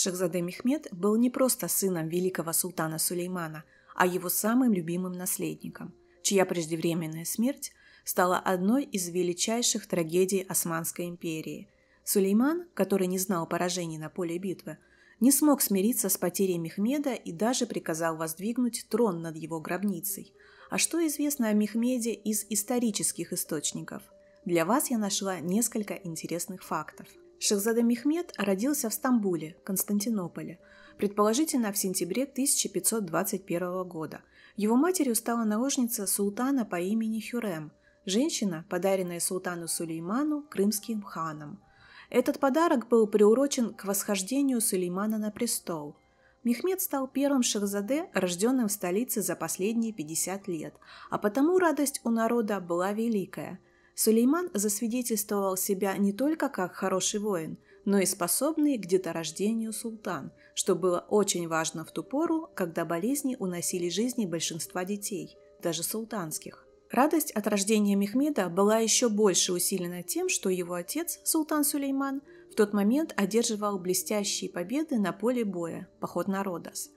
Шахзаде Мехмед был не просто сыном великого султана Сулеймана, а его самым любимым наследником, чья преждевременная смерть стала одной из величайших трагедий Османской империи. Сулейман, который не знал поражений на поле битвы, не смог смириться с потерей Мехмеда и даже приказал воздвигнуть трон над его гробницей. А что известно о Мехмеде из исторических источников? Для вас я нашла несколько интересных фактов – Шахзада Мехмед родился в Стамбуле, Константинополе, предположительно в сентябре 1521 года. Его матерью стала наложница султана по имени Хюрем, женщина, подаренная султану Сулейману крымским ханом. Этот подарок был приурочен к восхождению Сулеймана на престол. Мехмед стал первым Шахзаде, рожденным в столице за последние 50 лет, а потому радость у народа была великая – Сулейман засвидетельствовал себя не только как хороший воин, но и способный к деторождению султан, что было очень важно в ту пору, когда болезни уносили жизни большинства детей, даже султанских. Радость от рождения Мехмеда была еще больше усилена тем, что его отец, султан Сулейман, в тот момент одерживал блестящие победы на поле боя, поход на Родос.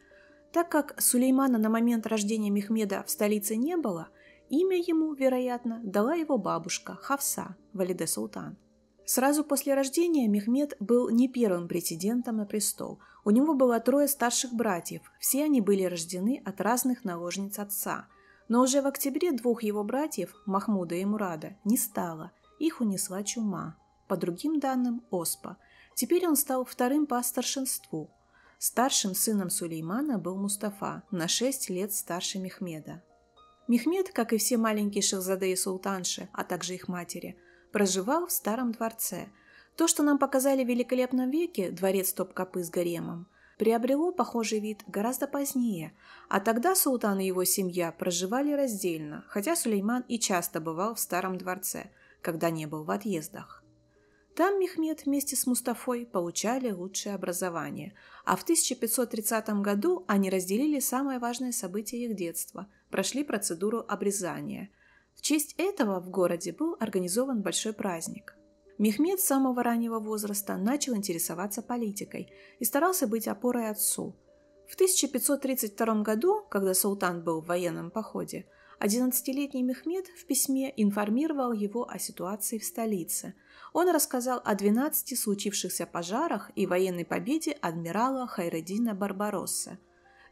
Так как Сулеймана на момент рождения Мехмеда в столице не было – Имя ему, вероятно, дала его бабушка Хавса Валиде Султан. Сразу после рождения Мехмед был не первым претендентом на престол. У него было трое старших братьев, все они были рождены от разных наложниц отца. Но уже в октябре двух его братьев, Махмуда и Мурада, не стало, их унесла чума, по другим данным Оспа. Теперь он стал вторым по старшинству. Старшим сыном Сулеймана был Мустафа, на шесть лет старше Мехмеда. Мехмед, как и все маленькие шахзаде и султанши, а также их матери, проживал в старом дворце. То, что нам показали в великолепном веке, дворец Топкапы с гаремом, приобрело похожий вид гораздо позднее, а тогда султан и его семья проживали раздельно, хотя Сулейман и часто бывал в старом дворце, когда не был в отъездах. Там Мехмед вместе с Мустафой получали лучшее образование, а в 1530 году они разделили самое важное событие их детства – прошли процедуру обрезания. В честь этого в городе был организован большой праздник. Мехмед с самого раннего возраста начал интересоваться политикой и старался быть опорой отцу. В 1532 году, когда султан был в военном походе, 11-летний Мехмед в письме информировал его о ситуации в столице. Он рассказал о 12 случившихся пожарах и военной победе адмирала Хайредина Барбаросса –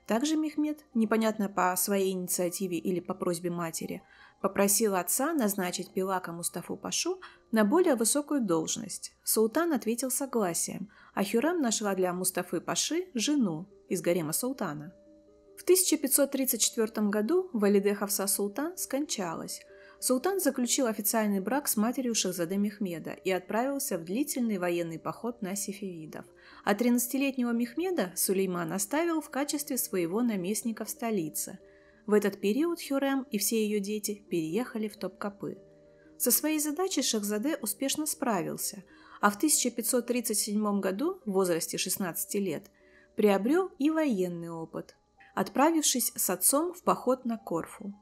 также Мехмед, непонятно по своей инициативе или по просьбе матери, попросил отца назначить Пилака Мустафу Пашу на более высокую должность. Султан ответил согласием, а Хюрем нашла для Мустафы Паши жену из гарема султана. В 1534 году Валиде Хавса Султан скончалась – Султан заключил официальный брак с матерью Шахзаде Мехмеда и отправился в длительный военный поход на сефевидов. А 13-летнего Мехмеда Сулейман оставил в качестве своего наместника в столице. В этот период Хюрем и все ее дети переехали в Топкапы. Со своей задачей Шахзаде успешно справился, а в 1537 году, в возрасте 16 лет, приобрел и военный опыт, отправившись с отцом в поход на Корфу.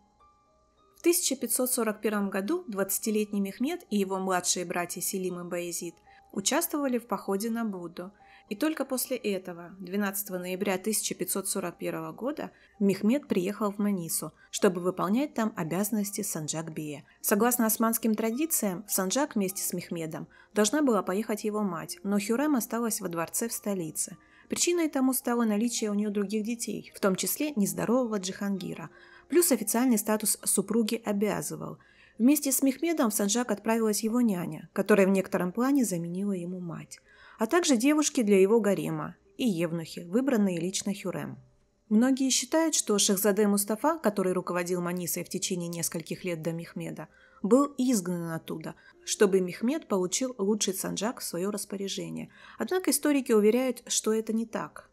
В 1541 году 20-летний Мехмед и его младшие братья Селим и Баязид участвовали в походе на Будду, и только после этого, 12 ноября 1541 года, Мехмед приехал в Манису, чтобы выполнять там обязанности Санджак-бея. Согласно османским традициям, в Санджак вместе с Мехмедом должна была поехать его мать, но Хюрем осталась во дворце в столице. Причиной тому стало наличие у нее других детей, в том числе нездорового Джихангира – плюс официальный статус супруги обязывал. Вместе с Мехмедом в Санжак отправилась его няня, которая в некотором плане заменила ему мать, а также девушки для его гарема и евнухи, выбранные лично Хюрем. Многие считают, что Шахзаде Мустафа, который руководил Манисой в течение нескольких лет до Мехмеда, был изгнан оттуда, чтобы Мехмед получил лучший санджак в свое распоряжение. Однако историки уверяют, что это не так.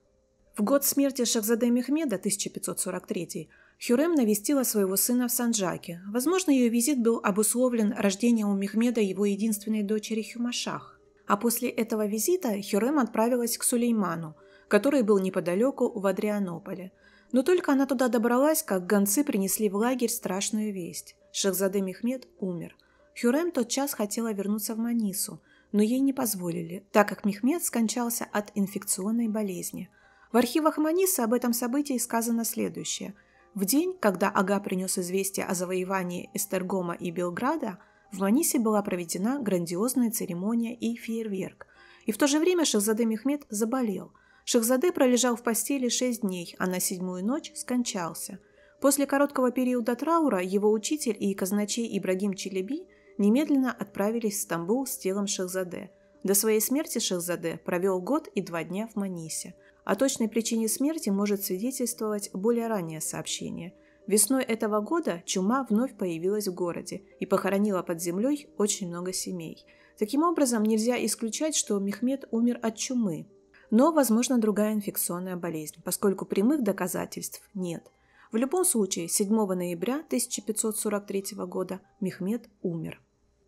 В год смерти Шахзаде Мехмеда, 1543, Хюрем навестила своего сына в Санджаке. Возможно, ее визит был обусловлен рождением у Мехмеда его единственной дочери Хюмашах. А после этого визита Хюрем отправилась к Сулейману, который был неподалеку в Адрианополе. Но только она туда добралась, как гонцы принесли в лагерь страшную весть. Шахзаде Мехмед умер. Хюрем час хотела вернуться в Манису, но ей не позволили, так как Мехмед скончался от инфекционной болезни – в архивах Маниса об этом событии сказано следующее. В день, когда Ага принес известие о завоевании Эстергома и Белграда, в Манисе была проведена грандиозная церемония и фейерверк. И в то же время Шахзаде Мехмед заболел. Шахзаде пролежал в постели шесть дней, а на седьмую ночь скончался. После короткого периода траура его учитель и казначей Ибрагим Челеби немедленно отправились в Стамбул с телом Шахзаде. До своей смерти Шахзаде провел год и два дня в Манисе – о точной причине смерти может свидетельствовать более раннее сообщение. Весной этого года чума вновь появилась в городе и похоронила под землей очень много семей. Таким образом, нельзя исключать, что Мехмед умер от чумы. Но, возможно, другая инфекционная болезнь, поскольку прямых доказательств нет. В любом случае, 7 ноября 1543 года Мехмед умер.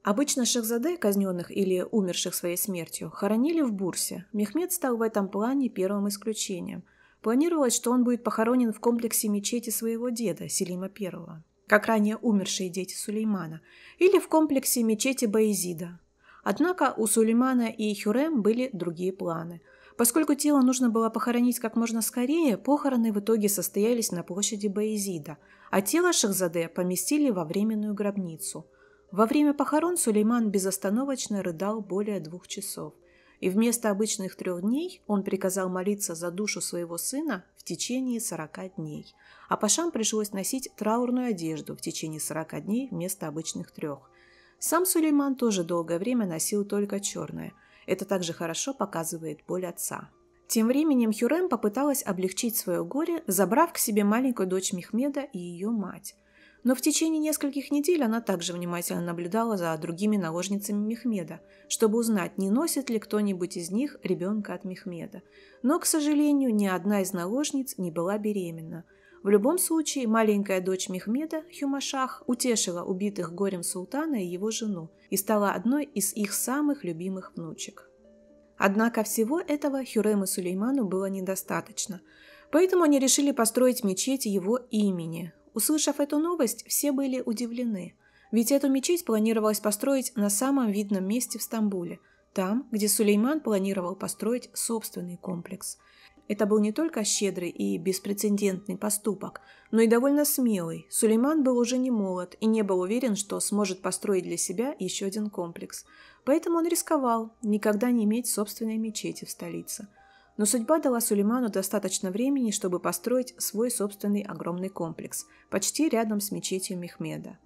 Обычно шахзаде, казненных или умерших своей смертью, хоронили в Бурсе. Мехмед стал в этом плане первым исключением. Планировалось, что он будет похоронен в комплексе мечети своего деда, Селима I, как ранее умершие дети Сулеймана, или в комплексе мечети Баизида. Однако у Сулеймана и Хюрем были другие планы. Поскольку тело нужно было похоронить как можно скорее, похороны в итоге состоялись на площади Баизида, а тело Шахзаде поместили во временную гробницу – во время похорон Сулейман безостановочно рыдал более двух часов, и вместо обычных трех дней он приказал молиться за душу своего сына в течение 40 дней, а пашам пришлось носить траурную одежду в течение 40 дней вместо обычных трех. Сам Сулейман тоже долгое время носил только черное. Это также хорошо показывает боль отца. Тем временем Хюрем попыталась облегчить свое горе, забрав к себе маленькую дочь Мехмеда и ее мать. Но в течение нескольких недель она также внимательно наблюдала за другими наложницами Мехмеда, чтобы узнать, не носит ли кто-нибудь из них ребенка от Мехмеда. Но, к сожалению, ни одна из наложниц не была беременна. В любом случае, маленькая дочь Мехмеда, Хюмашах, утешила убитых горем султана и его жену и стала одной из их самых любимых внучек. Однако всего этого и Сулейману было недостаточно, поэтому они решили построить мечеть его имени, Услышав эту новость, все были удивлены. Ведь эту мечеть планировалось построить на самом видном месте в Стамбуле, там, где Сулейман планировал построить собственный комплекс. Это был не только щедрый и беспрецедентный поступок, но и довольно смелый. Сулейман был уже не молод и не был уверен, что сможет построить для себя еще один комплекс. Поэтому он рисковал никогда не иметь собственной мечети в столице – но судьба дала Сулейману достаточно времени, чтобы построить свой собственный огромный комплекс, почти рядом с мечетью Мехмеда.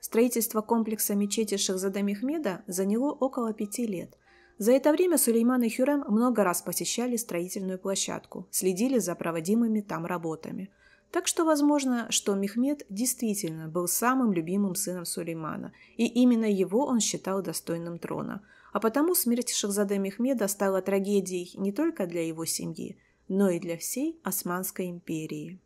Строительство комплекса мечети Шахзада Мехмеда заняло около пяти лет. За это время Сулейман и Хюрем много раз посещали строительную площадку, следили за проводимыми там работами – так что возможно, что Мехмед действительно был самым любимым сыном Сулеймана, и именно его он считал достойным трона. А потому смерть Шахзаде Мехмеда стала трагедией не только для его семьи, но и для всей Османской империи.